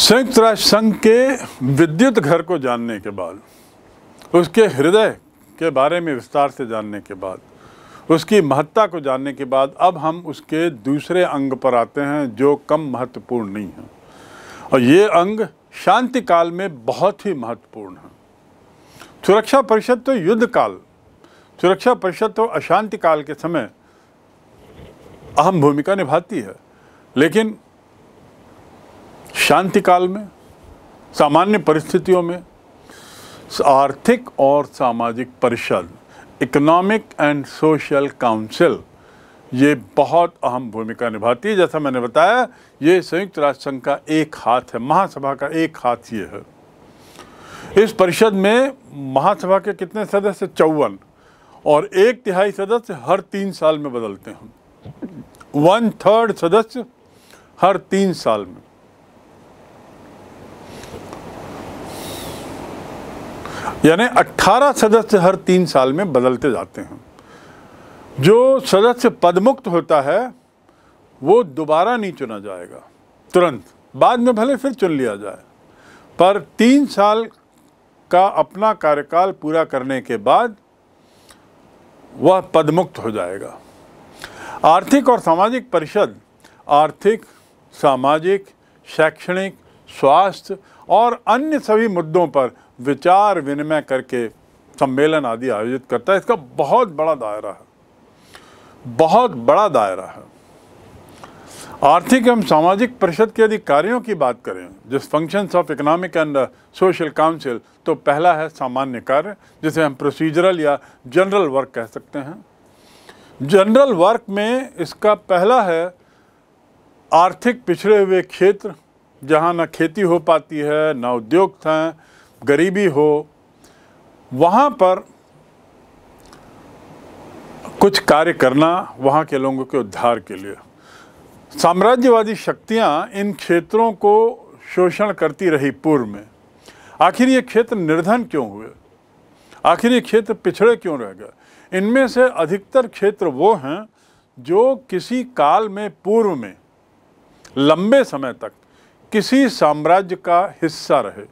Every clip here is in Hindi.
संयुक्त राष्ट्र संघ के विद्युत घर को जानने के बाद उसके हृदय के बारे में विस्तार से जानने के बाद उसकी महत्ता को जानने के बाद अब हम उसके दूसरे अंग पर आते हैं जो कम महत्वपूर्ण नहीं है और ये अंग शांति काल में बहुत ही महत्वपूर्ण है सुरक्षा परिषद तो युद्ध काल सुरक्षा परिषद तो अशांति काल के समय अहम भूमिका निभाती है लेकिन शांति काल में सामान्य परिस्थितियों में आर्थिक और सामाजिक परिषद इकोनॉमिक एंड सोशल काउंसिल ये बहुत अहम भूमिका निभाती है जैसा मैंने बताया ये संयुक्त राष्ट्र संघ का एक हाथ है महासभा का एक हाथ ये है इस परिषद में महासभा के कितने सदस्य चौवन और एक तिहाई सदस्य हर तीन साल में बदलते हैं वन थर्ड सदस्य हर तीन साल में यानी 18 सदस्य हर तीन साल में बदलते जाते हैं जो सदस्य पदमुक्त होता है वो दोबारा नहीं चुना जाएगा तुरंत बाद में भले फिर चुन लिया जाए पर तीन साल का अपना कार्यकाल पूरा करने के बाद वह पदमुक्त हो जाएगा आर्थिक और सामाजिक परिषद आर्थिक सामाजिक शैक्षणिक स्वास्थ्य और अन्य सभी मुद्दों पर विचार विनिमय करके सम्मेलन आदि आयोजित करता है इसका बहुत बड़ा दायरा है बहुत बड़ा दायरा है आर्थिक एवं सामाजिक परिषद के अधिकारियों की बात करें जिस functions of economic and social council तो पहला है सामान्य कार्य जिसे हम प्रोसीजरल या जनरल वर्क कह सकते हैं जनरल वर्क में इसका पहला है आर्थिक पिछड़े हुए क्षेत्र जहाँ ना खेती हो पाती है ना उद्योग हैं गरीबी हो वहाँ पर कुछ कार्य करना वहाँ के लोगों के उद्धार के लिए साम्राज्यवादी शक्तियाँ इन क्षेत्रों को शोषण करती रही पूर्व में आखिर ये क्षेत्र निर्धन क्यों हुए आखिर ये क्षेत्र पिछड़े क्यों रह गए इनमें से अधिकतर क्षेत्र वो हैं जो किसी काल में पूर्व में लंबे समय तक किसी साम्राज्य का हिस्सा रहे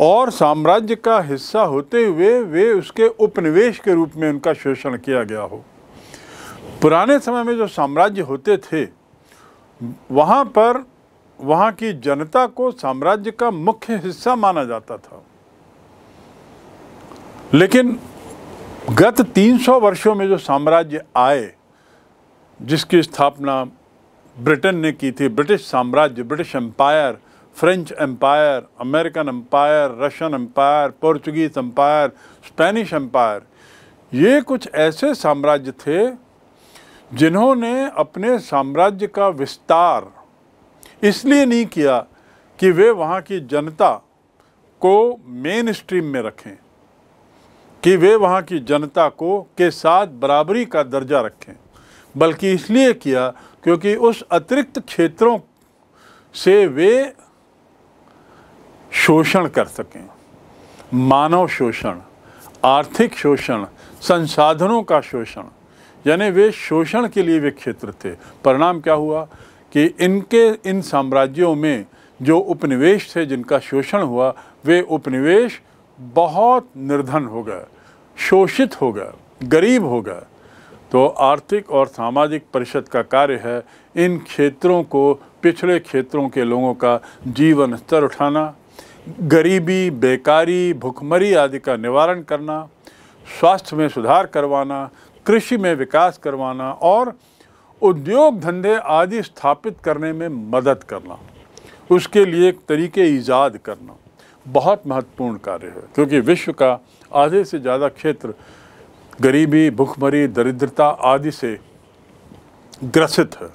और साम्राज्य का हिस्सा होते हुए वे उसके उपनिवेश के रूप में उनका शोषण किया गया हो पुराने समय में जो साम्राज्य होते थे वहाँ पर वहाँ की जनता को साम्राज्य का मुख्य हिस्सा माना जाता था लेकिन गत 300 वर्षों में जो साम्राज्य आए जिसकी स्थापना ब्रिटेन ने की थी ब्रिटिश साम्राज्य British empire French empire American empire Russian empire Portuguese empire Spanish empire ये कुछ ऐसे साम्राज्य थे जिन्होंने अपने साम्राज्य का विस्तार इसलिए नहीं किया कि वे वहाँ की जनता को मेन स्ट्रीम में रखें कि वे वहाँ की जनता को के साथ बराबरी का दर्जा रखें बल्कि इसलिए किया क्योंकि उस अतिरिक्त क्षेत्रों से वे शोषण कर सकें मानव शोषण आर्थिक शोषण संसाधनों का शोषण यानी वे शोषण के लिए क्षेत्र थे परिणाम क्या हुआ कि इनके इन साम्राज्यों में जो उपनिवेश थे जिनका शोषण हुआ वे उपनिवेश बहुत निर्धन हो गए शोषित हो गए गरीब हो गए तो आर्थिक और सामाजिक परिषद का कार्य है इन क्षेत्रों को पिछड़े क्षेत्रों के लोगों का जीवन स्तर उठाना गरीबी बेकारी भुखमरी आदि का निवारण करना स्वास्थ्य में सुधार करवाना कृषि में विकास करवाना और उद्योग धंधे आदि स्थापित करने में मदद करना उसके लिए एक तरीके ईजाद करना बहुत महत्वपूर्ण कार्य है क्योंकि विश्व का आधे से ज़्यादा क्षेत्र गरीबी भुखमरी दरिद्रता आदि से ग्रसित है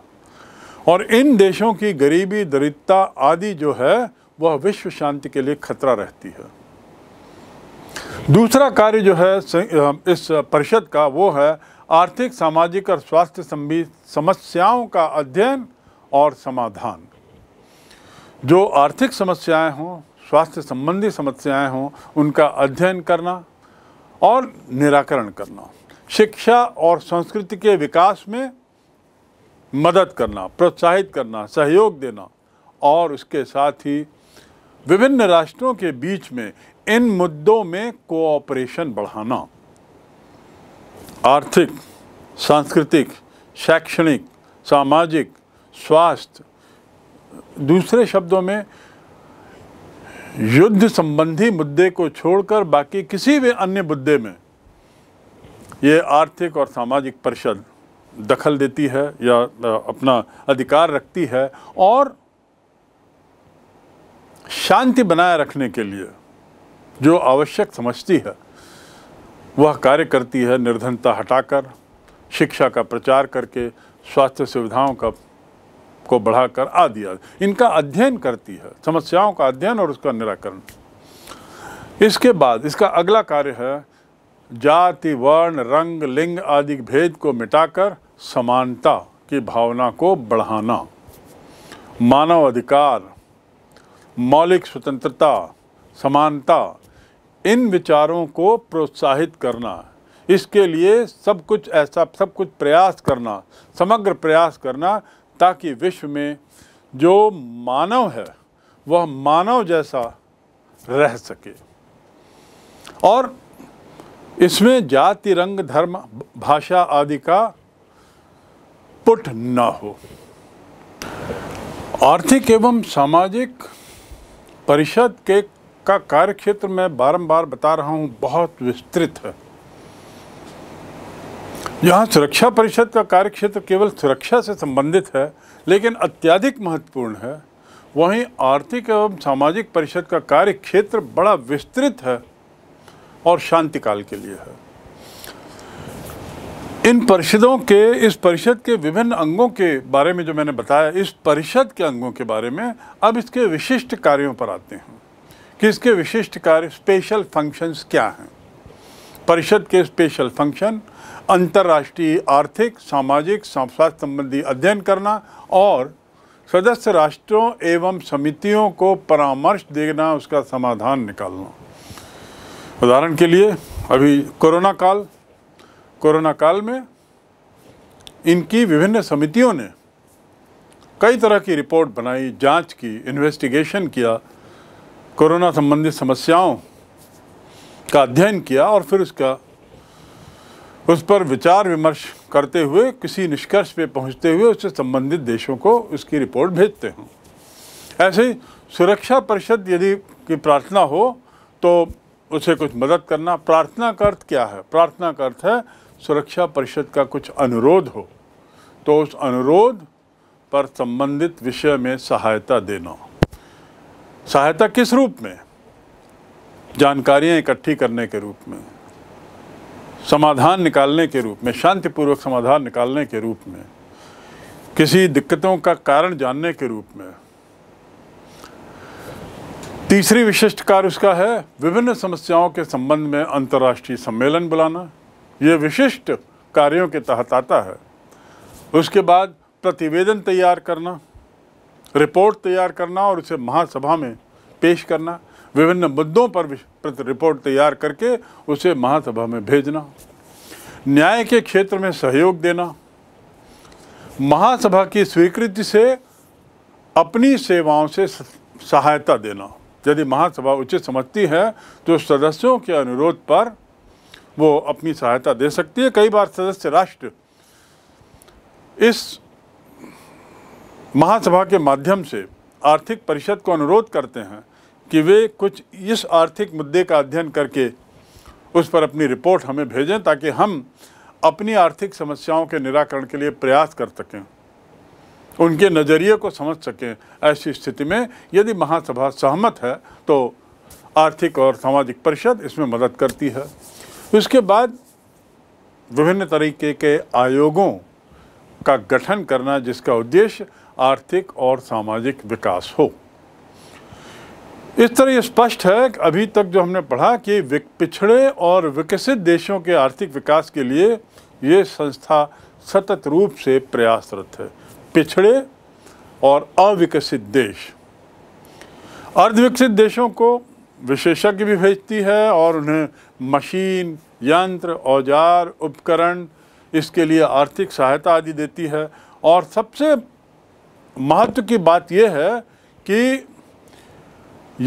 और इन देशों की गरीबी दरिद्रता आदि जो है वह विश्व शांति के लिए खतरा रहती है दूसरा कार्य जो है इस परिषद का वो है आर्थिक सामाजिक और स्वास्थ्य संबंधी समस्याओं का अध्ययन और समाधान जो आर्थिक समस्याएं हों स्वास्थ्य संबंधी समस्याएं हों उनका अध्ययन करना और निराकरण करना शिक्षा और संस्कृति के विकास में मदद करना प्रोत्साहित करना सहयोग देना और उसके साथ ही विभिन्न राष्ट्रों के बीच में इन मुद्दों में कोऑपरेशन बढ़ाना आर्थिक सांस्कृतिक शैक्षणिक सामाजिक स्वास्थ्य दूसरे शब्दों में युद्ध संबंधी मुद्दे को छोड़कर बाकी किसी भी अन्य मुद्दे में ये आर्थिक और सामाजिक परिषद दखल देती है या अपना अधिकार रखती है और शांति बनाए रखने के लिए जो आवश्यक समझती है वह कार्य करती है निर्धनता हटाकर शिक्षा का प्रचार करके स्वास्थ्य सुविधाओं का को बढ़ाकर आदि आदि इनका अध्ययन करती है समस्याओं का अध्ययन और उसका निराकरण इसके बाद इसका अगला कार्य है जाति वर्ण रंग लिंग आदि भेद को मिटाकर समानता की भावना को बढ़ाना मानव अधिकार मौलिक स्वतंत्रता समानता इन विचारों को प्रोत्साहित करना इसके लिए सब कुछ ऐसा सब कुछ प्रयास करना समग्र प्रयास करना ताकि विश्व में जो मानव है वह मानव जैसा रह सके और इसमें जाति रंग धर्म भाषा आदि का पुट न हो आर्थिक एवं सामाजिक परिषद के का कार्य क्षेत्र मैं बारंबार बता रहा हूं बहुत विस्तृत है यहाँ सुरक्षा परिषद का कार्य क्षेत्र केवल सुरक्षा से संबंधित है लेकिन अत्यधिक महत्वपूर्ण है वहीं आर्थिक एवं सामाजिक परिषद का कार्य क्षेत्र बड़ा विस्तृत है और शांति काल के लिए है इन परिषदों के इस परिषद के विभिन्न अंगों के बारे में जो मैंने बताया इस परिषद के अंगों के बारे में अब इसके विशिष्ट कार्यों पर आते हैं कि इसके विशिष्ट कार्य स्पेशल फंक्शंस क्या हैं परिषद के स्पेशल फंक्शन अंतर्राष्ट्रीय आर्थिक सामाजिक स्वास्थ्य संबंधी अध्ययन करना और सदस्य राष्ट्रों एवं समितियों को परामर्श देना उसका समाधान निकालना उदाहरण के लिए अभी कोरोना काल कोरोना काल में इनकी विभिन्न समितियों ने कई तरह की रिपोर्ट बनाई जांच की इन्वेस्टिगेशन किया कोरोना संबंधित समस्याओं का अध्ययन किया और फिर उसका उस पर विचार विमर्श करते हुए किसी निष्कर्ष पे पहुंचते हुए उससे संबंधित देशों को उसकी रिपोर्ट भेजते हों ऐसे ही सुरक्षा परिषद यदि की प्रार्थना हो तो उसे कुछ मदद करना प्रार्थना का अर्थ क्या है प्रार्थना का अर्थ है सुरक्षा परिषद का कुछ अनुरोध हो तो उस अनुरोध पर संबंधित विषय में सहायता देना सहायता किस रूप में जानकारियां इकट्ठी करने के रूप में समाधान निकालने के रूप में शांतिपूर्वक समाधान निकालने के रूप में किसी दिक्कतों का कारण जानने के रूप में तीसरी विशिष्ट कार्य उसका है विभिन्न समस्याओं के संबंध में अंतर्राष्ट्रीय सम्मेलन बुलाना ये विशिष्ट कार्यों के तहत आता है उसके बाद प्रतिवेदन तैयार करना रिपोर्ट तैयार करना और उसे महासभा में पेश करना विभिन्न मुद्दों पर रिपोर्ट तैयार करके उसे महासभा में भेजना न्याय के क्षेत्र में सहयोग देना महासभा की स्वीकृति से अपनी सेवाओं से सहायता देना यदि महासभा उचित समझती है तो सदस्यों के अनुरोध पर वो अपनी सहायता दे सकती है कई बार सदस्य राष्ट्र इस महासभा के माध्यम से आर्थिक परिषद को अनुरोध करते हैं कि वे कुछ इस आर्थिक मुद्दे का अध्ययन करके उस पर अपनी रिपोर्ट हमें भेजें ताकि हम अपनी आर्थिक समस्याओं के निराकरण के लिए प्रयास कर सकें उनके नज़रिए को समझ सकें ऐसी स्थिति में यदि महासभा सहमत है तो आर्थिक और सामाजिक परिषद इसमें मदद करती है उसके बाद विभिन्न तरीके के आयोगों का गठन करना जिसका उद्देश्य आर्थिक और सामाजिक विकास हो इस तरह स्पष्ट है कि अभी तक जो हमने पढ़ा कि पिछड़े और विकसित देशों के आर्थिक विकास के लिए ये संस्था सतत रूप से प्रयासरत है पिछड़े और अविकसित देश अर्धविकसित देशों को विशेषज्ञ भी भेजती है और उन्हें मशीन यंत्र औजार उपकरण इसके लिए आर्थिक सहायता आदि देती है और सबसे महत्व की बात यह है कि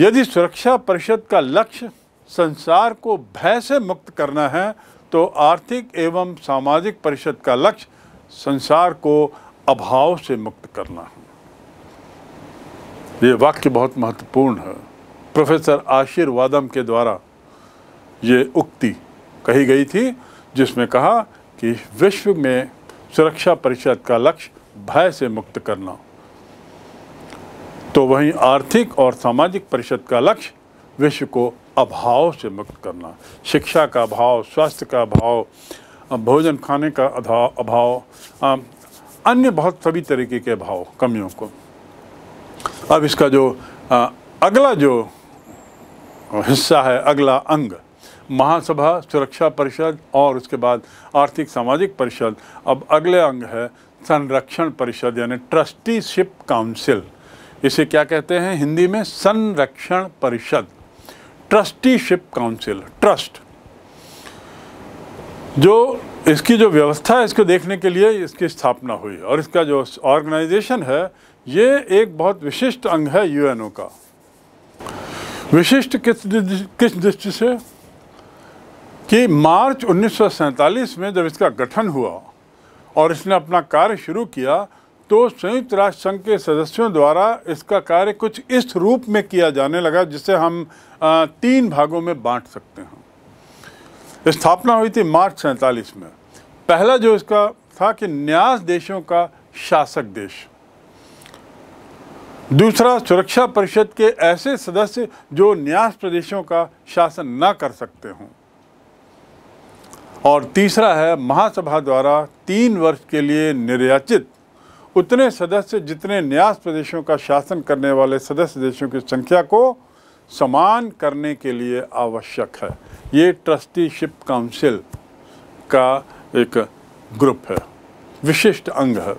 यदि सुरक्षा परिषद का लक्ष्य संसार को भय से मुक्त करना है तो आर्थिक एवं सामाजिक परिषद का लक्ष्य संसार को अभाव से मुक्त करना है ये वाक्य बहुत महत्वपूर्ण है प्रोफेसर आशीर्वादम के द्वारा ये उक्ति कही गई थी जिसमें कहा कि विश्व में सुरक्षा परिषद का लक्ष्य भय से मुक्त करना तो वहीं आर्थिक और सामाजिक परिषद का लक्ष्य विश्व को अभाव से मुक्त करना शिक्षा का अभाव स्वास्थ्य का अभाव भोजन खाने का अभाव अन्य बहुत सभी तरीके के अभाव कमियों को अब इसका जो अगला जो हिस्सा है अगला अंग महासभा सुरक्षा परिषद और उसके बाद आर्थिक सामाजिक परिषद अब अगले अंग है संरक्षण परिषद यानी ट्रस्टीशिप काउंसिल इसे क्या कहते हैं हिंदी में संरक्षण परिषद ट्रस्टीशिप काउंसिल ट्रस्ट जो इसकी जो व्यवस्था है इसको देखने के लिए इसकी स्थापना हुई और इसका जो ऑर्गेनाइजेशन है ये एक बहुत विशिष्ट अंग है यूएनओ का विशिष्ट किस किस दृष्टि से कि मार्च 1947 में जब इसका गठन हुआ और इसने अपना कार्य शुरू किया तो संयुक्त राष्ट्र संघ के सदस्यों द्वारा इसका कार्य कुछ इस रूप में किया जाने लगा जिसे हम तीन भागों में बांट सकते हैं स्थापना हुई थी मार्च सैंतालीस में पहला जो इसका था कि न्यास देशों का शासक देश दूसरा सुरक्षा परिषद के ऐसे सदस्य जो न्यास प्रदेशों का शासन न कर सकते हों और तीसरा है महासभा द्वारा तीन वर्ष के लिए निर्याचित उतने सदस्य जितने न्यास प्रदेशों का शासन करने वाले सदस्य देशों की संख्या को समान करने के लिए आवश्यक है ये ट्रस्टीशिप काउंसिल का एक ग्रुप है विशिष्ट अंग है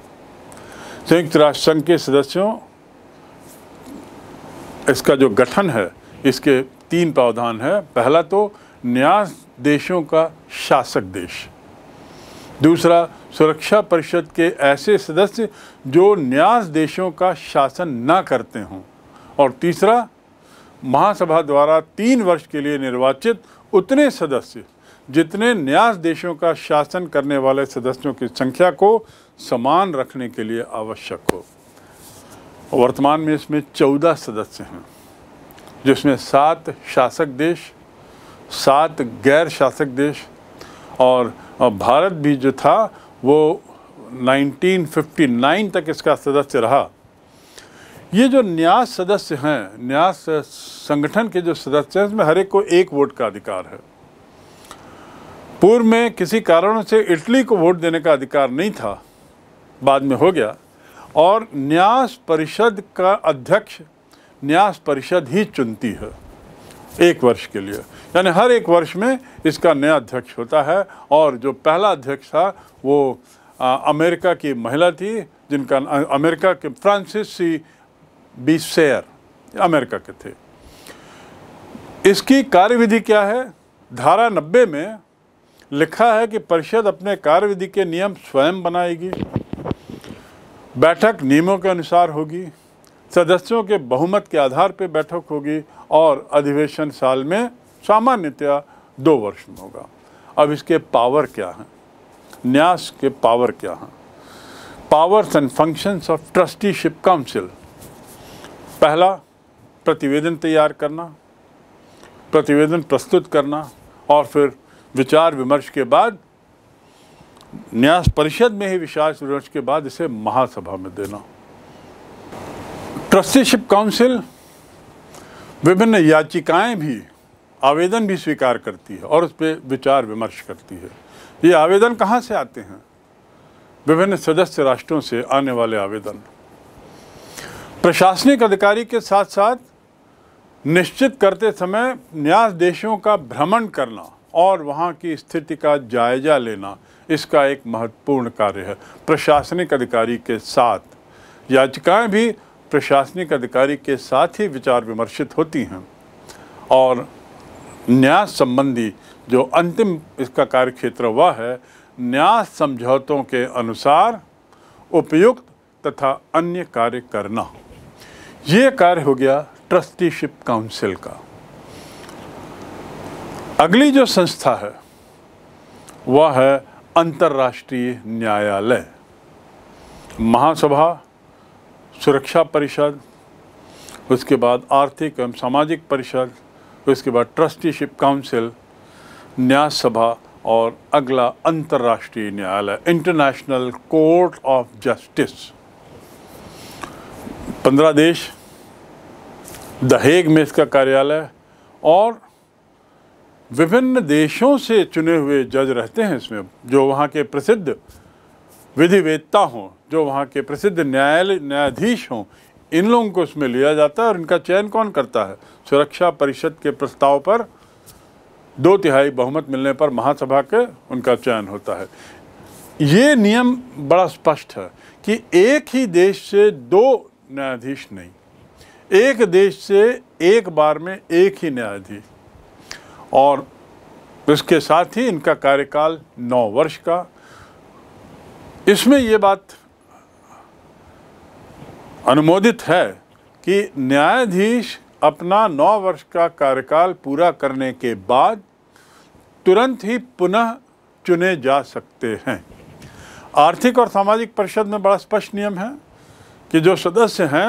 संयुक्त राष्ट्र संघ के सदस्यों इसका जो गठन है इसके तीन प्रावधान है पहला तो न्यास देशों का शासक देश दूसरा सुरक्षा परिषद के ऐसे सदस्य जो न्यास देशों का शासन ना करते हों और तीसरा महासभा द्वारा तीन वर्ष के लिए निर्वाचित उतने सदस्य जितने न्यास देशों का शासन करने वाले सदस्यों की संख्या को समान रखने के लिए आवश्यक हो वर्तमान में इसमें चौदह सदस्य हैं जिसमें सात शासक देश सात गैर शासक देश और भारत भी जो था वो 1959 तक इसका सदस्य रहा ये जो न्यास सदस्य हैं न्यास संगठन के जो सदस्य हैं इसमें हर एक को एक वोट का अधिकार है पूर्व में किसी कारण से इटली को वोट देने का अधिकार नहीं था बाद में हो गया और न्यास परिषद का अध्यक्ष न्यास परिषद ही चुनती है एक वर्ष के लिए यानी हर एक वर्ष में इसका नया अध्यक्ष होता है और जो पहला अध्यक्ष था वो आ, अमेरिका की महिला थी जिनका अमेरिका के Francis C B Sayre America के थे इसकी कार्यविधि क्या है धारा नब्बे में लिखा है कि परिषद अपने कार्यविधि के नियम स्वयं बनाएगी बैठक नियमों के अनुसार होगी सदस्यों के बहुमत के आधार पर बैठक होगी और अधिवेशन साल में सामान्यतया दो वर्ष में होगा अब इसके पावर क्या हैं न्यास के पावर क्या हैं powers and functions of trusteeship council पहला प्रतिवेदन तैयार करना प्रतिवेदन प्रस्तुत करना और फिर विचार विमर्श के बाद न्यास परिषद में ही विचार विमर्श के बाद इसे महासभा में देना ट्रस्टीशिप काउंसिल विभिन्न याचिकाएं भी आवेदन भी स्वीकार करती है और उस पर विचार विमर्श करती है ये आवेदन कहाँ से आते हैं विभिन्न सदस्य राष्ट्रों से आने वाले आवेदन प्रशासनिक अधिकारी के साथ साथ निश्चित करते समय न्यास देशों का भ्रमण करना और वहाँ की स्थिति का जायजा लेना इसका एक महत्वपूर्ण कार्य है प्रशासनिक अधिकारी के साथ याचिकाएं भी प्रशासनिक अधिकारी के साथ ही विचार विमर्शित होती हैं और न्यास संबंधी जो अंतिम इसका कार्यक्षेत्र हुआ है न्यास समझौतों के अनुसार उपयुक्त तथा अन्य कार्य करना ये कार्य हो गया ट्रस्टीशिप काउंसिल का अगली जो संस्था है वह है अंतर्राष्ट्रीय न्यायालय महासभा सुरक्षा परिषद उसके बाद आर्थिक एवं सामाजिक परिषद उसके बाद ट्रस्टीशिप काउंसिल न्याय सभा और अगला अंतर्राष्ट्रीय न्यायालय इंटरनेशनल कोर्ट ऑफ जस्टिस पंद्रह देश दहेग में इसका कार्यालय और विभिन्न देशों से चुने हुए जज रहते हैं इसमें जो वहाँ के प्रसिद्ध विधिवेदता हों जो वहाँ के प्रसिद्ध न्यायालय न्यायाधीश हों इन लोगों को उसमें लिया जाता है और इनका चयन कौन करता है सुरक्षा परिषद के प्रस्ताव पर दो तिहाई बहुमत मिलने पर महासभा के उनका चयन होता है ये नियम बड़ा स्पष्ट है कि एक ही देश से दो न्यायाधीश नहीं एक देश से एक बार में एक ही न्यायाधीश और इसके साथ ही इनका कार्यकाल नौ वर्ष का इसमें ये बात अनुमोदित है कि न्यायाधीश अपना नौ वर्ष का कार्यकाल पूरा करने के बाद तुरंत ही पुनः चुने जा सकते हैं आर्थिक और सामाजिक परिषद में बड़ा स्पष्ट नियम है कि जो सदस्य हैं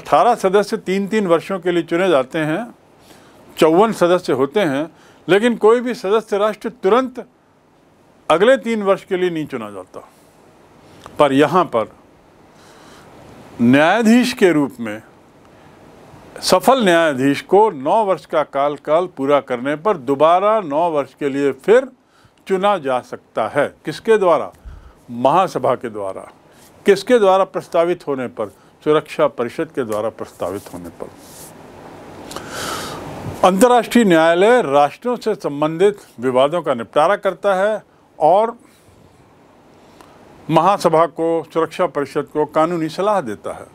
18 सदस्य तीन तीन वर्षों के लिए चुने जाते हैं चौवन सदस्य होते हैं लेकिन कोई भी सदस्य राष्ट्र तुरंत अगले तीन वर्ष के लिए नहीं चुना जाता पर यहाँ पर न्यायाधीश के रूप में सफल न्यायाधीश को नौ वर्ष का काल काल पूरा करने पर दोबारा नौ वर्ष के लिए फिर चुना जा सकता है किसके द्वारा महासभा के द्वारा किसके द्वारा प्रस्तावित होने पर सुरक्षा परिषद के द्वारा प्रस्तावित होने पर अंतर्राष्ट्रीय न्यायालय राष्ट्रों से संबंधित विवादों का निपटारा करता है और महासभा को सुरक्षा परिषद को कानूनी सलाह देता है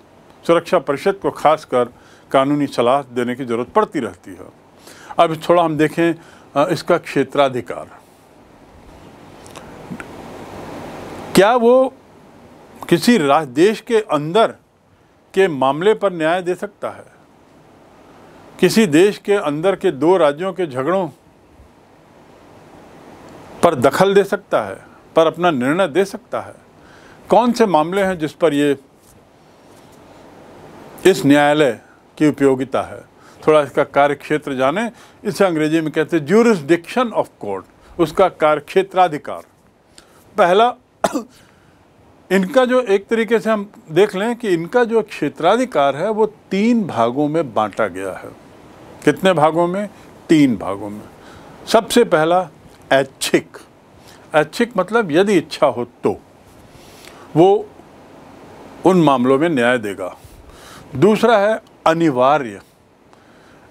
सुरक्षा परिषद को खासकर कानूनी सलाह देने की ज़रूरत पड़ती रहती है अब थोड़ा हम देखें इसका क्षेत्राधिकार क्या वो किसी राज देश के अंदर के मामले पर न्याय दे सकता है किसी देश के अंदर के दो राज्यों के झगड़ों पर दखल दे सकता है पर अपना निर्णय दे सकता है कौन से मामले हैं जिस पर ये इस न्यायालय की उपयोगिता है थोड़ा इसका कार्य क्षेत्र जाने इसे अंग्रेजी में कहते हैं ज्यूरिस्डिक्शन ऑफ कोर्ट उसका कार्य क्षेत्राधिकार पहला इनका जो एक तरीके से हम देख लें कि इनका जो क्षेत्राधिकार है वो तीन भागों में बांटा गया है कितने भागों में तीन भागों में सबसे पहला ऐच्छिक ऐच्छिक मतलब यदि इच्छा हो तो वो उन मामलों में न्याय देगा दूसरा है अनिवार्य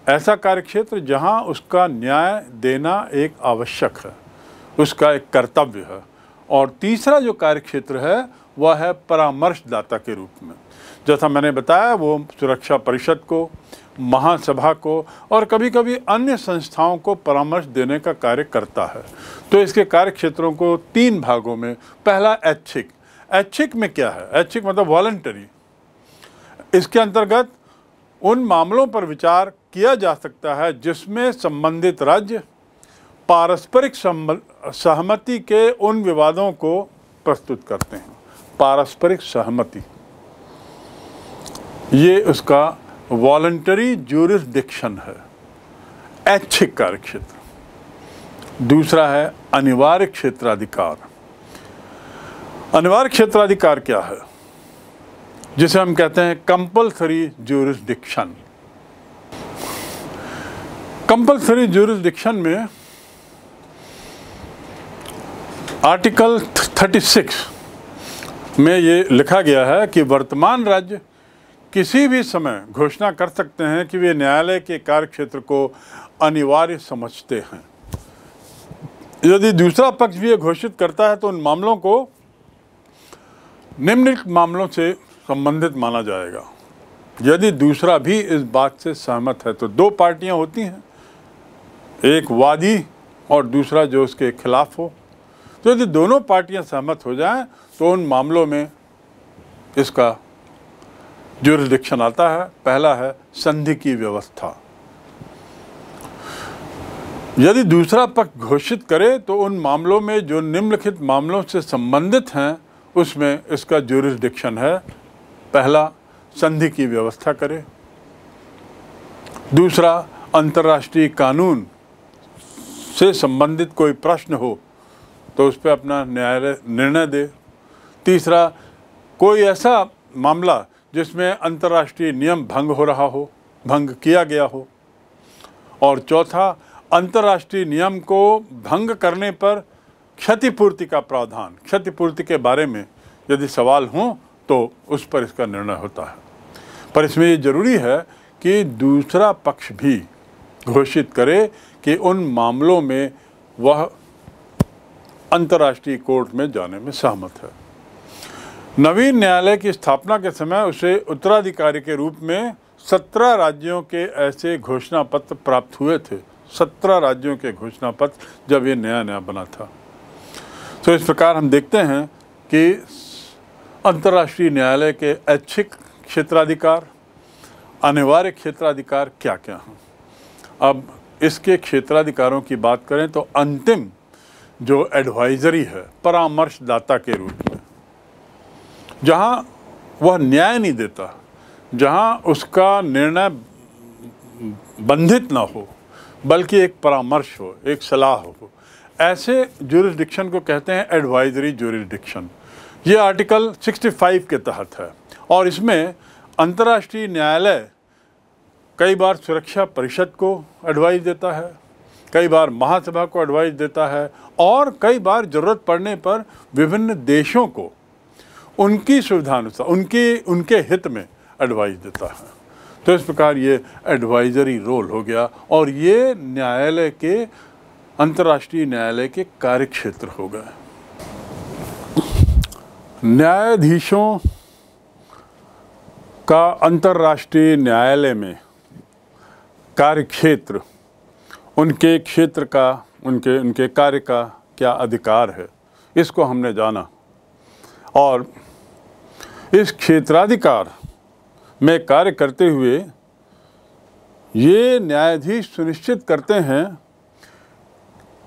ऐसा कार्यक्षेत्र जहाँ उसका न्याय देना एक आवश्यक है उसका एक कर्तव्य है और तीसरा जो कार्यक्षेत्र है वह है परामर्शदाता के रूप में जैसा मैंने बताया वो सुरक्षा परिषद को महासभा को और कभी कभी अन्य संस्थाओं को परामर्श देने का कार्य करता है तो इसके कार्य क्षेत्रों को तीन भागों में पहला ऐच्छिक ऐच्छिक में क्या है ऐच्छिक मतलब वॉलंटरी इसके अंतर्गत उन मामलों पर विचार किया जा सकता है जिसमें संबंधित राज्य पारस्परिक सहमति के उन विवादों को प्रस्तुत करते हैं पारस्परिक सहमति ये उसका वॉलंटरी जूरिस्डिक्शन है ऐच्छिक कार्य क्षेत्र दूसरा है अनिवार्य क्षेत्राधिकार अनिवार्य क्षेत्राधिकार क्या है जिसे हम कहते हैं कंपलसरी जूरिस्डिक्शन कंपलसरी जूरिस्डिक्शन में आर्टिकल 36 में ये लिखा गया है कि वर्तमान राज्य किसी भी समय घोषणा कर सकते हैं कि वे न्यायालय के कार्यक्षेत्र को अनिवार्य समझते हैं यदि दूसरा पक्ष भी यह घोषित करता है तो उन मामलों को निम्नलिखित मामलों से संबंधित माना जाएगा यदि दूसरा भी इस बात से सहमत है तो दो पार्टियां होती हैं एक वादी और दूसरा जो उसके खिलाफ हो तो यदि दोनों पार्टियां सहमत हो जाएं तो उन मामलों में इसका ज्यूरिडिक्शन आता है पहला है संधि की व्यवस्था यदि दूसरा पक्ष घोषित करे तो उन मामलों में जो निम्नलिखित मामलों से संबंधित हैं उसमें इसका ज्यूरिडिक्शन है पहला संधि की व्यवस्था करे दूसरा अंतर्राष्ट्रीय कानून से संबंधित कोई प्रश्न हो तो उस पर अपना न्यायालय निर्णय दे तीसरा कोई ऐसा मामला जिसमें अंतर्राष्ट्रीय नियम भंग हो रहा हो भंग किया गया हो और चौथा अंतर्राष्ट्रीय नियम को भंग करने पर क्षतिपूर्ति का प्रावधान क्षतिपूर्ति के बारे में यदि सवाल हों तो उस पर इसका निर्णय होता है पर इसमें ये ज़रूरी है कि दूसरा पक्ष भी घोषित करे कि उन मामलों में वह अंतर्राष्ट्रीय कोर्ट में जाने में सहमत है नवीन न्यायालय की स्थापना के समय उसे उत्तराधिकारी के रूप में सत्रह राज्यों के ऐसे घोषणा पत्र प्राप्त हुए थे सत्रह राज्यों के घोषणा पत्र जब ये नया नया बना था तो इस प्रकार हम देखते हैं कि अंतर्राष्ट्रीय न्यायालय के ऐच्छिक क्षेत्राधिकार अनिवार्य क्षेत्राधिकार क्या क्या हैं अब इसके क्षेत्राधिकारों की बात करें तो अंतिम जो एडवाइजरी है परामर्शदाता के रूप में जहाँ वह न्याय नहीं देता जहाँ उसका निर्णय बंधित ना हो बल्कि एक परामर्श हो एक सलाह हो ऐसे जुरिस्डिक्शन को कहते हैं एडवाइजरी जुरिस्डिक्शन ये आर्टिकल 65 के तहत है और इसमें अंतर्राष्ट्रीय न्यायालय कई बार सुरक्षा परिषद को एडवाइस देता है कई बार महासभा को एडवाइस देता है और कई बार ज़रूरत पड़ने पर विभिन्न देशों को उनकी सुविधानुसार अनुसार उनके हित में एडवाइस देता है तो इस प्रकार ये एडवाइजरी रोल हो गया और ये न्यायालय के अंतर्राष्ट्रीय न्यायालय के कार्यक्षेत्र हो गए न्यायाधीशों का अंतर्राष्ट्रीय न्यायालय में कार्यक्षेत्र उनके क्षेत्र का उनके उनके कार्य का क्या अधिकार है इसको हमने जाना और इस क्षेत्राधिकार में कार्य करते हुए ये न्यायाधीश सुनिश्चित करते हैं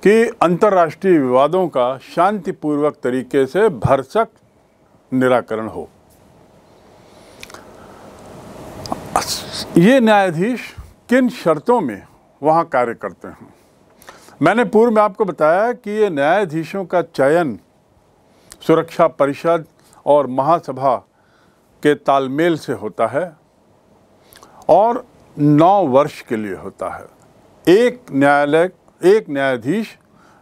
कि अंतर्राष्ट्रीय विवादों का शांतिपूर्वक तरीके से भरसक निराकरण हो ये न्यायाधीश किन शर्तों में वहाँ कार्य करते हैं मैंने पूर्व में आपको बताया कि ये न्यायाधीशों का चयन सुरक्षा परिषद और महासभा के तालमेल से होता है और नौ वर्ष के लिए होता है एक न्यायालय एक न्यायाधीश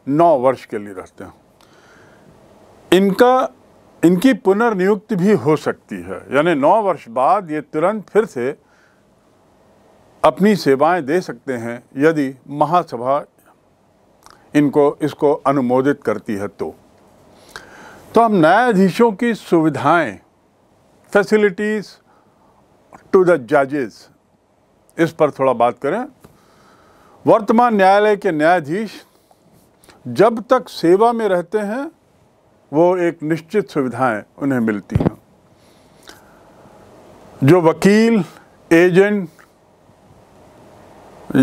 नौ वर्ष के लिए रहते हैं इनका इनकी पुनर्नियुक्ति भी हो सकती है यानी नौ वर्ष बाद ये तुरंत फिर से अपनी सेवाएं दे सकते हैं यदि महासभा इनको इसको अनुमोदित करती है तो तो हम न्यायाधीशों की सुविधाएं फैसिलिटीज़ टू द जजेस इस पर थोड़ा बात करें वर्तमान न्यायालय के न्यायाधीश जब तक सेवा में रहते हैं वो एक निश्चित सुविधाएं उन्हें मिलती हैं जो वकील एजेंट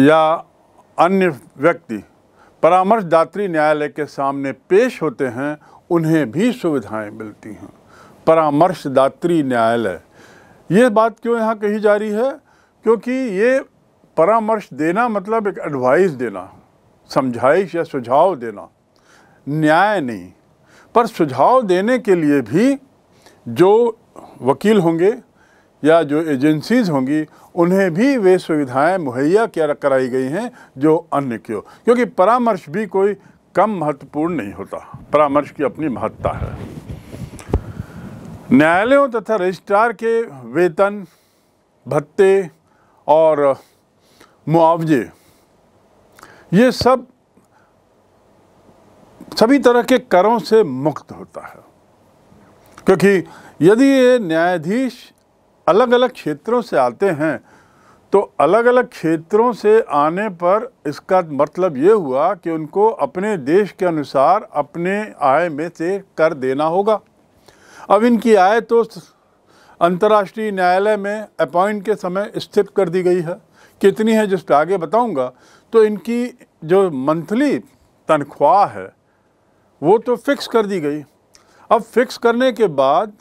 या अन्य व्यक्ति परामर्शदात्री न्यायालय के सामने पेश होते हैं उन्हें भी सुविधाएं मिलती हैं परामर्शदात्री न्यायालय ये बात क्यों यहाँ कही जा रही है क्योंकि ये परामर्श देना मतलब एक एडवाइस देना समझाइश या सुझाव देना न्याय नहीं पर सुझाव देने के लिए भी जो वकील होंगे या जो एजेंसीज होंगी उन्हें भी वे सुविधाएं मुहैया क्या कराई गई हैं जो अन्य क्यों क्योंकि परामर्श भी कोई कम महत्वपूर्ण नहीं होता परामर्श की अपनी महत्ता है न्यायालयों तथा रजिस्ट्रार के वेतन भत्ते और मुआवजे ये सब सभी तरह के करों से मुक्त होता है क्योंकि यदि ये न्यायाधीश अलग अलग क्षेत्रों से आते हैं तो अलग अलग क्षेत्रों से आने पर इसका मतलब ये हुआ कि उनको अपने देश के अनुसार अपने आय में से कर देना होगा अब इनकी आय तो अंतर्राष्ट्रीय न्यायालय में अपॉइंट के समय स्थित कर दी गई है कितनी है जिस पर आगे बताऊंगा तो इनकी जो मंथली तनख्वाह है वो तो फिक्स कर दी गई अब फिक्स करने के बाद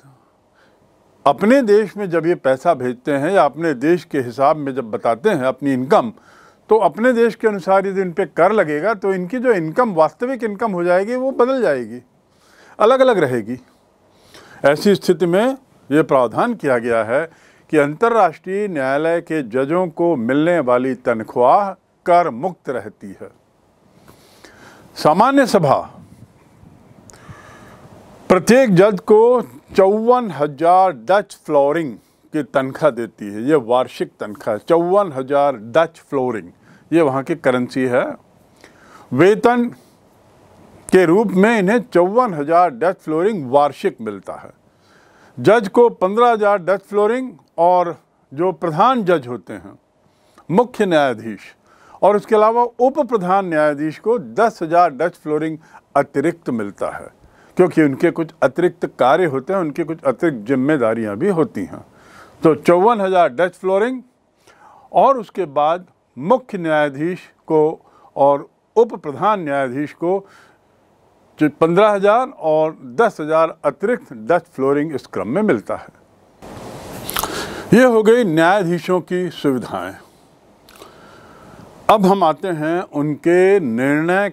अपने देश में जब ये पैसा भेजते हैं या अपने देश के हिसाब में जब बताते हैं अपनी इनकम तो अपने देश के अनुसार यदि इन पर कर लगेगा तो इनकी जो इनकम वास्तविक इनकम हो जाएगी वो बदल जाएगी अलग अलग रहेगी ऐसी स्थिति में ये प्रावधान किया गया है कि अंतर्राष्ट्रीय न्यायालय के जजों को मिलने वाली तनख्वाह कर मुक्त रहती है सामान्य सभा प्रत्येक जज को चौवन हजार डच फ्लोरिंग की तनख्वाह देती है ये वार्षिक तनख्वाह चौवन हजार डच फ्लोरिंग ये वहाँ की करेंसी है वेतन के रूप में इन्हें चौवन हजार डच फ्लोरिंग वार्षिक मिलता है जज को पंद्रह हजार डच फ्लोरिंग और जो प्रधान जज होते हैं मुख्य न्यायाधीश और उसके अलावा उप प्रधान न्यायाधीश को दस हजार डच फ्लोरिंग अतिरिक्त मिलता है क्योंकि उनके कुछ अतिरिक्त कार्य होते हैं उनकी कुछ अतिरिक्त जिम्मेदारियां भी होती हैं तो चौवन हज़ार डच फ्लोरिंग और उसके बाद मुख्य न्यायाधीश को और उप प्रधान न्यायाधीश को पंद्रह हज़ार और दस हज़ार अतिरिक्त डच फ्लोरिंग इस क्रम में मिलता है ये हो गई न्यायाधीशों की सुविधाएं अब हम आते हैं उनके निर्णय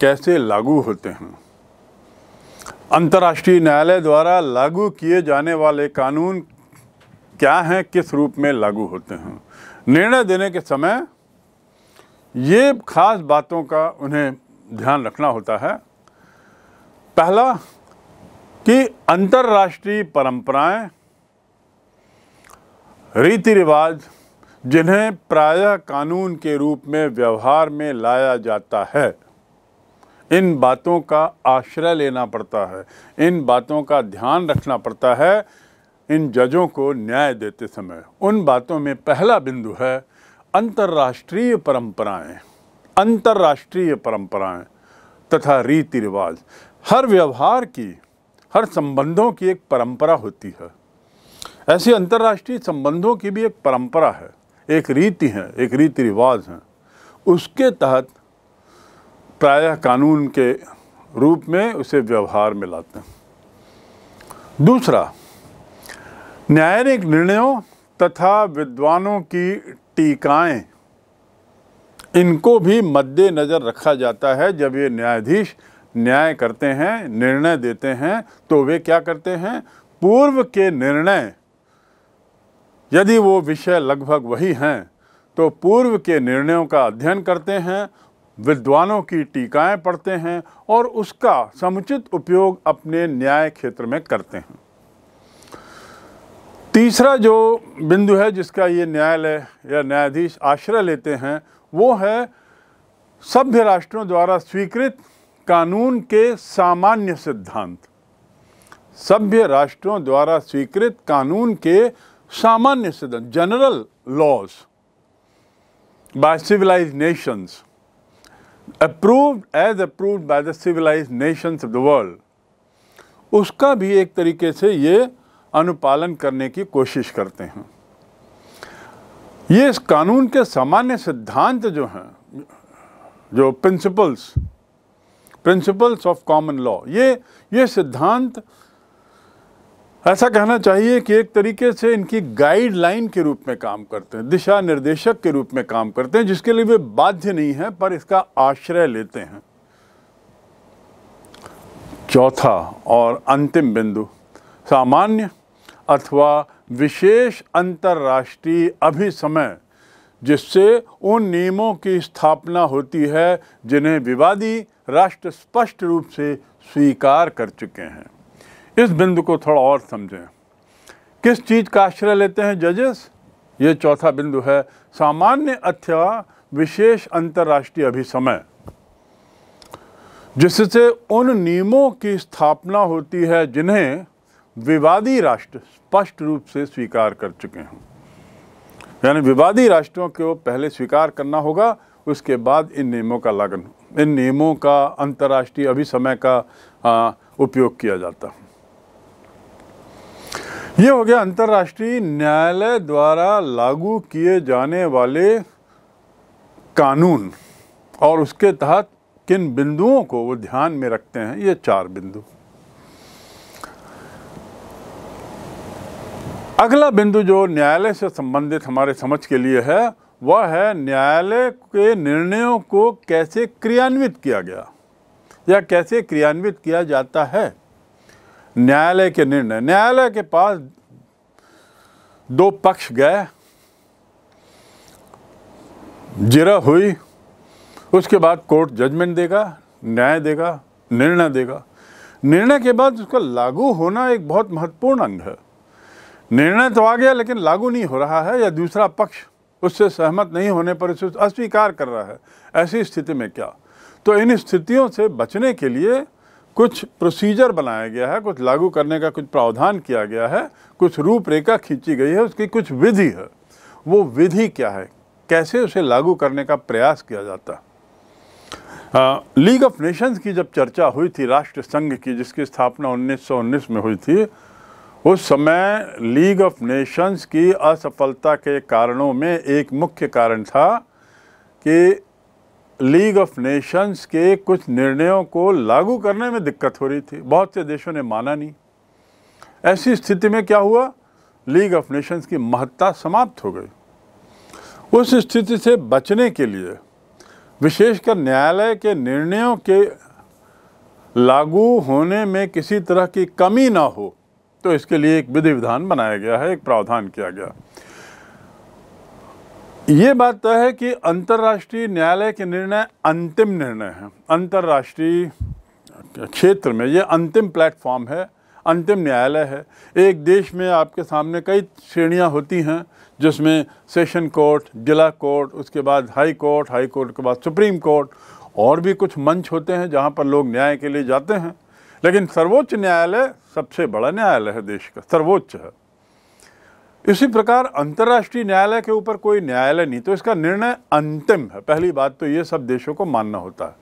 कैसे लागू होते हैं अंतर्राष्ट्रीय न्यायालय द्वारा लागू किए जाने वाले कानून क्या हैं किस रूप में लागू होते हैं निर्णय देने के समय ये खास बातों का उन्हें ध्यान रखना होता है पहला कि अंतर्राष्ट्रीय परंपराएं रीति रिवाज जिन्हें प्रायः कानून के रूप में व्यवहार में लाया जाता है इन बातों का आश्रय लेना पड़ता है इन बातों का ध्यान रखना पड़ता है इन जजों को न्याय देते समय उन बातों में पहला बिंदु है अंतर्राष्ट्रीय परंपराएं अंतर्राष्ट्रीय परंपराएं तथा रीति रिवाज हर व्यवहार की हर संबंधों की एक परंपरा होती है ऐसे अंतर्राष्ट्रीय संबंधों की भी एक परंपरा है एक रीति है एक रीति रिवाज हैं उसके तहत प्रायः कानून के रूप में उसे व्यवहार में लाते हैं दूसरा न्यायिक निर्णयों तथा विद्वानों की टीकाएं इनको भी मद्देनज़र रखा जाता है जब ये न्यायाधीश न्याय करते हैं निर्णय देते हैं तो वे क्या करते हैं पूर्व के निर्णय यदि वो विषय लगभग वही हैं तो पूर्व के निर्णयों का अध्ययन करते हैं विद्वानों की टीकाएं पढ़ते हैं और उसका समुचित उपयोग अपने न्याय क्षेत्र में करते हैं तीसरा जो बिंदु है जिसका ये न्यायालय या न्यायाधीश आश्रय लेते हैं वो है सभ्य राष्ट्रों द्वारा स्वीकृत कानून के सामान्य सिद्धांत सभ्य राष्ट्रों द्वारा स्वीकृत कानून के सामान्य सिद्धांत general laws by civilise nations approved as approved by the civilised nations of the world उसका भी एक तरीके से ये अनुपालन करने की कोशिश करते हैं ये इस कानून के सामान्य सिद्धांत जो हैं जो principles principles of common law ये ये सिद्धांत ऐसा कहना चाहिए कि एक तरीके से इनकी गाइडलाइन के रूप में काम करते हैं दिशा निर्देशक के रूप में काम करते हैं जिसके लिए वे बाध्य नहीं हैं पर इसका आश्रय लेते हैं चौथा और अंतिम बिंदु सामान्य अथवा विशेष अंतर्राष्ट्रीय अभिसमय जिससे उन नियमों की स्थापना होती है जिन्हें विवादी राष्ट्र स्पष्ट रूप से स्वीकार कर चुके हैं इस बिंदु को थोड़ा और समझें किस चीज़ का आश्रय लेते हैं जजेस ये चौथा बिंदु है सामान्य अथवा विशेष अंतर्राष्ट्रीय अभिसमय जिससे उन नियमों की स्थापना होती है जिन्हें विवादी राष्ट्र स्पष्ट रूप से स्वीकार कर चुके हैं यानी विवादी राष्ट्रों को पहले स्वीकार करना होगा उसके बाद इन नियमों का लागन इन नियमों का अंतर्राष्ट्रीय अभिसमय का उपयोग किया जाता है ये हो गया अंतर्राष्ट्रीय न्यायालय द्वारा लागू किए जाने वाले कानून और उसके तहत किन बिंदुओं को वो ध्यान में रखते हैं ये चार बिंदु अगला बिंदु जो न्यायालय से संबंधित हमारे समझ के लिए है वह है न्यायालय के निर्णयों को कैसे क्रियान्वित किया गया या कैसे क्रियान्वित किया जाता है न्यायालय के निर्णय न्यायालय के पास दो पक्ष गए जिरा हुई उसके बाद कोर्ट जजमेंट देगा न्याय देगा निर्णय देगा निर्णय के बाद उसका लागू होना एक बहुत महत्वपूर्ण अंग है निर्णय तो आ गया लेकिन लागू नहीं हो रहा है या दूसरा पक्ष उससे सहमत नहीं होने पर उसे अस्वीकार कर रहा है ऐसी स्थिति में क्या तो इन स्थितियों से बचने के लिए कुछ प्रोसीजर बनाया गया है कुछ लागू करने का कुछ प्रावधान किया गया है कुछ रूपरेखा खींची गई है उसकी कुछ विधि है वो विधि क्या है कैसे उसे लागू करने का प्रयास किया जाता है लीग ऑफ नेशंस की जब चर्चा हुई थी राष्ट्र संघ की जिसकी स्थापना 1919 में हुई थी उस समय लीग ऑफ नेशंस की असफलता के कारणों में एक मुख्य कारण था कि लीग ऑफ नेशंस के कुछ निर्णयों को लागू करने में दिक्कत हो रही थी बहुत से देशों ने माना नहीं ऐसी स्थिति में क्या हुआ लीग ऑफ नेशंस की महत्ता समाप्त हो गई उस स्थिति से बचने के लिए विशेषकर न्यायालय के निर्णयों के लागू होने में किसी तरह की कमी ना हो तो इसके लिए एक विधि विधान बनाया गया है एक प्रावधान किया गया ये बात तय तो है कि अंतर्राष्ट्रीय न्यायालय के निर्णय अंतिम निर्णय हैं अंतर्राष्ट्रीय क्षेत्र में ये अंतिम प्लेटफॉर्म है अंतिम न्यायालय है एक देश में आपके सामने कई श्रेणियां होती हैं जिसमें सेशन कोर्ट जिला कोर्ट उसके बाद हाई कोर्ट हाई कोर्ट के बाद सुप्रीम कोर्ट और भी कुछ मंच होते हैं जहां पर लोग न्याय के लिए जाते हैं लेकिन सर्वोच्च न्यायालय सबसे बड़ा न्यायालय है देश का सर्वोच्च है इसी प्रकार अंतर्राष्ट्रीय न्यायालय के ऊपर कोई न्यायालय नहीं तो इसका निर्णय अंतिम है पहली बात तो ये सब देशों को मानना होता है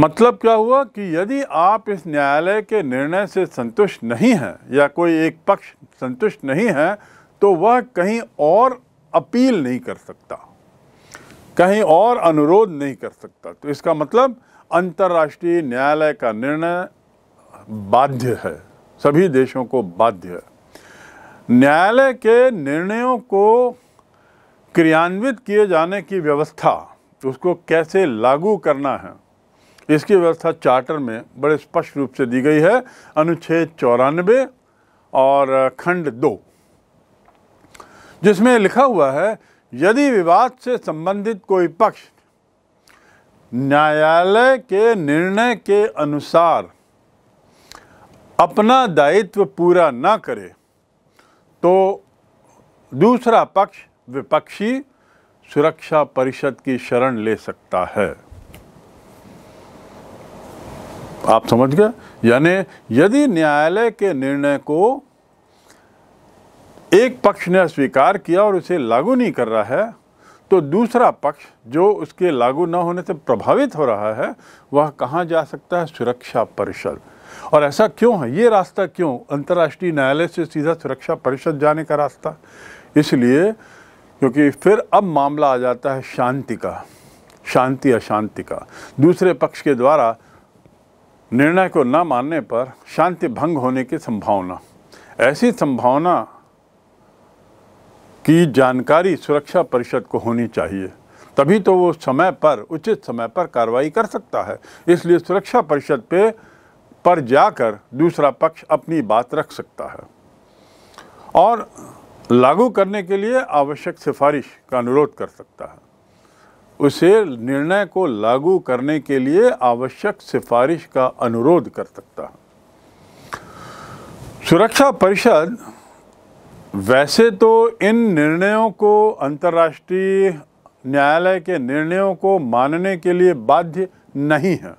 मतलब क्या हुआ कि यदि आप इस न्यायालय के निर्णय से संतुष्ट नहीं हैं या कोई एक पक्ष संतुष्ट नहीं है तो वह कहीं और अपील नहीं कर सकता कहीं और अनुरोध नहीं कर सकता तो इसका मतलब अंतर्राष्ट्रीय न्यायालय का निर्णय बाध्य है सभी देशों को बाध्य है न्यायालय के निर्णयों को क्रियान्वित किए जाने की व्यवस्था उसको कैसे लागू करना है इसकी व्यवस्था चार्टर में बड़े स्पष्ट रूप से दी गई है अनुच्छेद चौरानबे और खंड दो जिसमें लिखा हुआ है यदि विवाद से संबंधित कोई पक्ष न्यायालय के निर्णय के अनुसार अपना दायित्व पूरा ना करे तो दूसरा पक्ष विपक्षी सुरक्षा परिषद की शरण ले सकता है आप समझ गए यानी यदि न्यायालय के निर्णय को एक पक्ष ने अस्वीकार किया और उसे लागू नहीं कर रहा है तो दूसरा पक्ष जो उसके लागू न होने से प्रभावित हो रहा है वह कहाँ जा सकता है सुरक्षा परिषद और ऐसा क्यों है ये रास्ता क्यों अंतर्राष्ट्रीय न्यायालय से सीधा सुरक्षा परिषद जाने का रास्ता इसलिए क्योंकि फिर अब मामला आ जाता है शांति का शांति अशांति का दूसरे पक्ष के द्वारा निर्णय को न मानने पर शांति भंग होने की संभावना ऐसी संभावना की जानकारी सुरक्षा परिषद को होनी चाहिए तभी तो वो समय पर उचित समय पर कार्रवाई कर सकता है इसलिए सुरक्षा परिषद पे पर जाकर दूसरा पक्ष अपनी बात रख सकता है और लागू करने के लिए आवश्यक सिफारिश का अनुरोध कर सकता है उसे निर्णय को लागू करने के लिए आवश्यक सिफारिश का अनुरोध कर सकता है सुरक्षा परिषद वैसे तो इन निर्णयों को अंतर्राष्ट्रीय न्यायालय के निर्णयों को मानने के लिए बाध्य नहीं है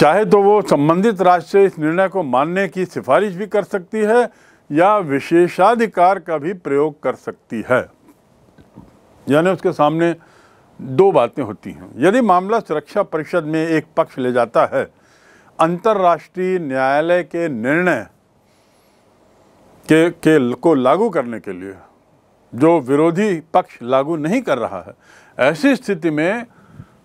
चाहे तो वो संबंधित राज्य से इस निर्णय को मानने की सिफारिश भी कर सकती है या विशेषाधिकार का भी प्रयोग कर सकती है यानी उसके सामने दो बातें होती हैं यदि मामला सुरक्षा परिषद में एक पक्ष ले जाता है अंतर्राष्ट्रीय न्यायालय के निर्णय के, के को लागू करने के लिए जो विरोधी पक्ष लागू नहीं कर रहा है ऐसी स्थिति में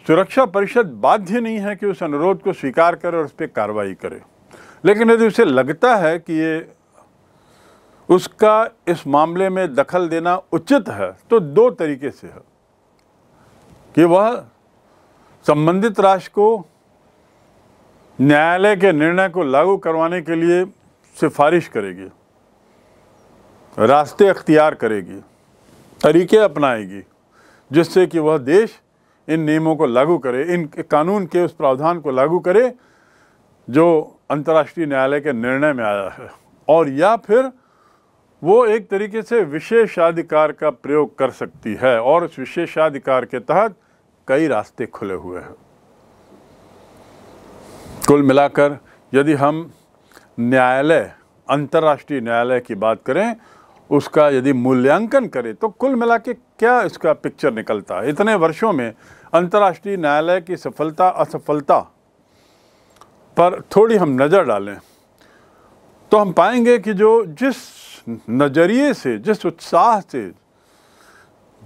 सुरक्षा परिषद बाध्य नहीं है कि उस अनुरोध को स्वीकार करे और उस पर कार्रवाई करे लेकिन यदि उसे लगता है कि ये उसका इस मामले में दखल देना उचित है तो दो तरीके से है कि वह संबंधित राष्ट्र को न्यायालय के निर्णय को लागू करवाने के लिए सिफारिश करेगी रास्ते अख्तियार करेगी तरीके अपनाएगी जिससे कि वह देश इन नियमों को लागू करे इन कानून के उस प्रावधान को लागू करे जो अंतर्राष्ट्रीय न्यायालय के निर्णय में आया है और या फिर वो एक तरीके से विशेषाधिकार का प्रयोग कर सकती है और उस विशेषाधिकार के तहत कई रास्ते खुले हुए हैं कुल मिलाकर यदि हम न्यायालय अंतर्राष्ट्रीय न्यायालय की बात करें उसका यदि मूल्यांकन करें तो कुल मिला के क्या इसका पिक्चर निकलता है इतने वर्षों में अंतर्राष्ट्रीय न्यायालय की सफलता असफलता पर थोड़ी हम नज़र डालें तो हम पाएंगे कि जो जिस नज़रिए से जिस उत्साह से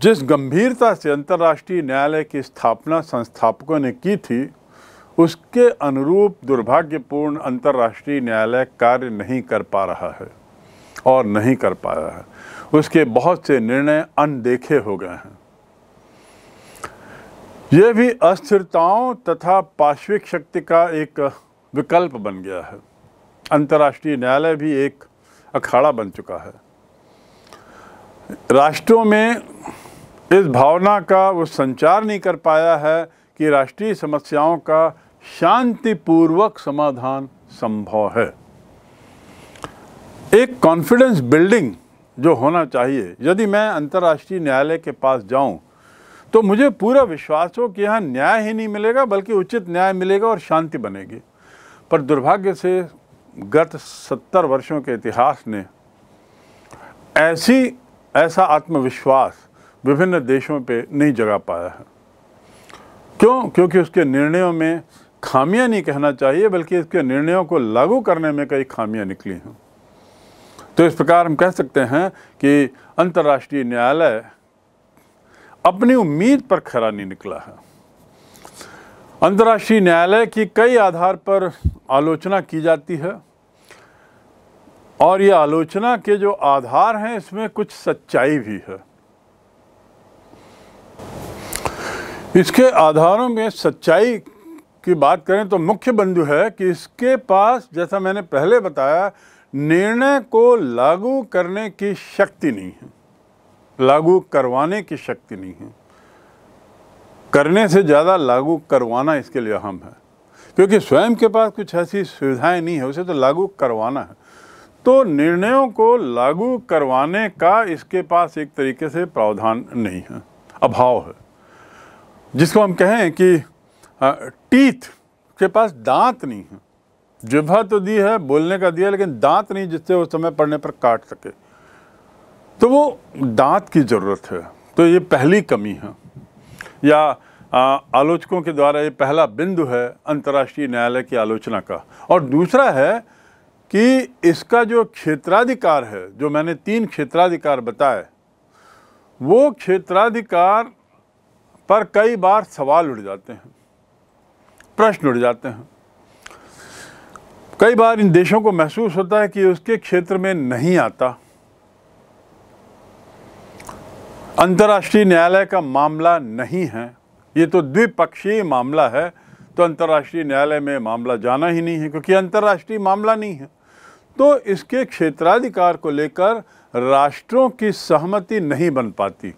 जिस गंभीरता से अंतर्राष्ट्रीय न्यायालय की स्थापना संस्थापकों ने की थी उसके अनुरूप दुर्भाग्यपूर्ण अंतर्राष्ट्रीय न्यायालय कार्य नहीं कर पा रहा है और नहीं कर पाया है उसके बहुत से निर्णय अनदेखे हो गए हैं ये भी अस्थिरताओं तथा पार्श्विक शक्ति का एक विकल्प बन गया है अंतर्राष्ट्रीय न्यायालय भी एक अखाड़ा बन चुका है राष्ट्रों में इस भावना का वो संचार नहीं कर पाया है कि राष्ट्रीय समस्याओं का शांतिपूर्वक समाधान संभव है एक कॉन्फिडेंस बिल्डिंग जो होना चाहिए यदि मैं अंतर्राष्ट्रीय न्यायालय के पास जाऊं तो मुझे पूरा विश्वास हो कि यहाँ न्याय ही नहीं मिलेगा बल्कि उचित न्याय मिलेगा और शांति बनेगी पर दुर्भाग्य से गत सत्तर वर्षों के इतिहास ने ऐसी ऐसा आत्मविश्वास विभिन्न देशों पे नहीं जगा पाया है क्यों क्योंकि उसके निर्णयों में खामियां नहीं कहना चाहिए बल्कि इसके निर्णयों को लागू करने में कई खामियां निकली हैं तो इस प्रकार हम कह सकते हैं कि अंतर्राष्ट्रीय न्यायालय अपनी उम्मीद पर खरा नहीं निकला है अंतर्राष्ट्रीय न्यायालय की कई आधार पर आलोचना की जाती है और ये आलोचना के जो आधार हैं इसमें कुछ सच्चाई भी है इसके आधारों में सच्चाई की बात करें तो मुख्य बिंदु है कि इसके पास जैसा मैंने पहले बताया निर्णय को लागू करने की शक्ति नहीं है लागू करवाने की शक्ति नहीं है करने से ज़्यादा लागू करवाना इसके लिए अहम है क्योंकि स्वयं के पास कुछ ऐसी सुविधाएं नहीं है उसे तो लागू करवाना है तो निर्णयों को लागू करवाने का इसके पास एक तरीके से प्रावधान नहीं है अभाव है जिसको हम कहें कि टीथ के पास दांत नहीं है जिभा तो दी है बोलने का दिया लेकिन दांत नहीं जिससे उस समय पड़ने पर काट सके तो वो दांत की ज़रूरत है तो ये पहली कमी है या आलोचकों के द्वारा ये पहला बिंदु है अंतर्राष्ट्रीय न्यायालय की आलोचना का और दूसरा है कि इसका जो क्षेत्राधिकार है जो मैंने तीन क्षेत्राधिकार बताए वो क्षेत्राधिकार पर कई बार सवाल उठ जाते हैं प्रश्न उठ जाते हैं कई बार इन देशों को महसूस होता है कि उसके क्षेत्र में नहीं आता अंतर्राष्ट्रीय न्यायालय का मामला नहीं है ये तो द्विपक्षीय मामला है तो अंतर्राष्ट्रीय न्यायालय में मामला जाना ही नहीं है क्योंकि अंतर्राष्ट्रीय मामला नहीं है तो इसके क्षेत्राधिकार को लेकर राष्ट्रों की सहमति नहीं बन पाती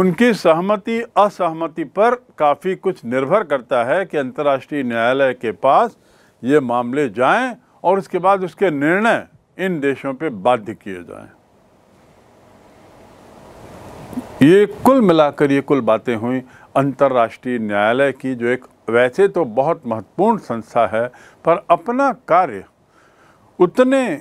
उनकी सहमति असहमति पर काफ़ी कुछ निर्भर करता है कि अंतर्राष्ट्रीय न्यायालय के पास ये मामले जाएं और उसके बाद उसके निर्णय इन देशों पे बाध्य किए जाएं ये कुल मिलाकर ये कुल बातें हुई अंतर्राष्ट्रीय न्यायालय की जो एक वैसे तो बहुत महत्वपूर्ण संस्था है पर अपना कार्य उतने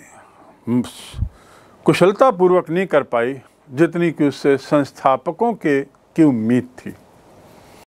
कुशलतापूर्वक नहीं कर पाई जितनी कि उससे संस्थापकों के की उम्मीद थी